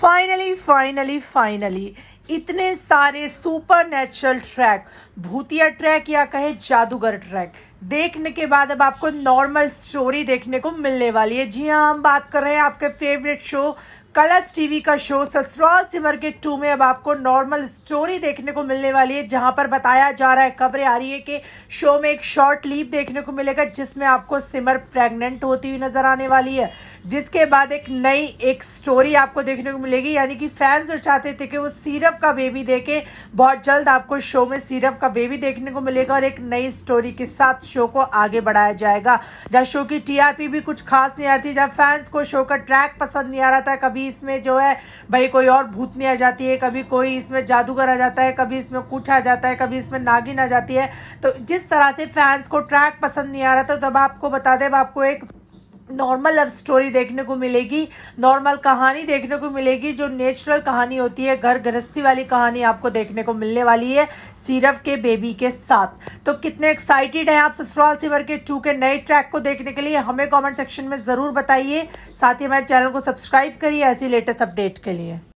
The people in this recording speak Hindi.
Finally, finally, finally, इतने सारे सुपर नेचुरल ट्रैक भूतिया ट्रैक या कहे जादूगर ट्रैक देखने के बाद अब आपको नॉर्मल स्टोरी देखने को मिलने वाली है जी हाँ हम बात कर रहे हैं आपके फेवरेट शो कलर्स टीवी का शो ससुराल सिमर के टू में अब आपको नॉर्मल स्टोरी देखने को मिलने वाली है जहां पर बताया जा रहा है खबरें आ रही है कि शो में एक शॉर्ट लीप देखने को मिलेगा जिसमें आपको सिमर प्रेग्नेंट होती हुई नजर आने वाली है जिसके बाद एक नई एक स्टोरी आपको देखने को मिलेगी यानी कि फैंस जो चाहते थे कि वो सिर्फ सीरप का बेबी देके बहुत जल्द आपको शो में सीरप का बेबी देखने को मिलेगा और एक नई स्टोरी के साथ शो को आगे बढ़ाया जाएगा जहाँ शो की टीआरपी भी कुछ खास नहीं आ रही थी फैंस को शो का ट्रैक पसंद नहीं आ रहा था कभी इसमें जो है भाई कोई और भूतनी आ जाती है कभी कोई इसमें जादूगर आ जाता है कभी इसमें कुछ आ जाता है कभी इसमें नागिन आ जाती है तो जिस तरह से फैंस को ट्रैक पसंद नहीं आ रहा था तब तो आपको बता दें आपको एक नॉर्मल लव स्टोरी देखने को मिलेगी नॉर्मल कहानी देखने को मिलेगी जो नेचुरल कहानी होती है घर गृहस्थी वाली कहानी आपको देखने को मिलने वाली है सीरफ के बेबी के साथ तो कितने एक्साइटेड हैं आप ससुराल सिवर के टू के नए ट्रैक को देखने के लिए हमें कमेंट सेक्शन में ज़रूर बताइए साथ ही हमारे चैनल को सब्सक्राइब करिए ऐसी लेटेस्ट अपडेट के लिए